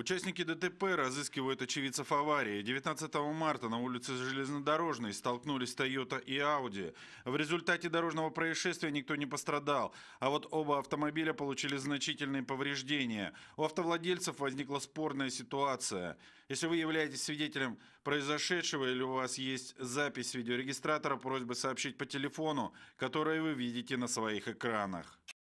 Участники ДТП разыскивают очевидцев аварии. 19 марта на улице Железнодорожной столкнулись Toyota и Audi. В результате дорожного происшествия никто не пострадал, а вот оба автомобиля получили значительные повреждения. У автовладельцев возникла спорная ситуация. Если вы являетесь свидетелем произошедшего или у вас есть запись видеорегистратора, просьба сообщить по телефону, который вы видите на своих экранах.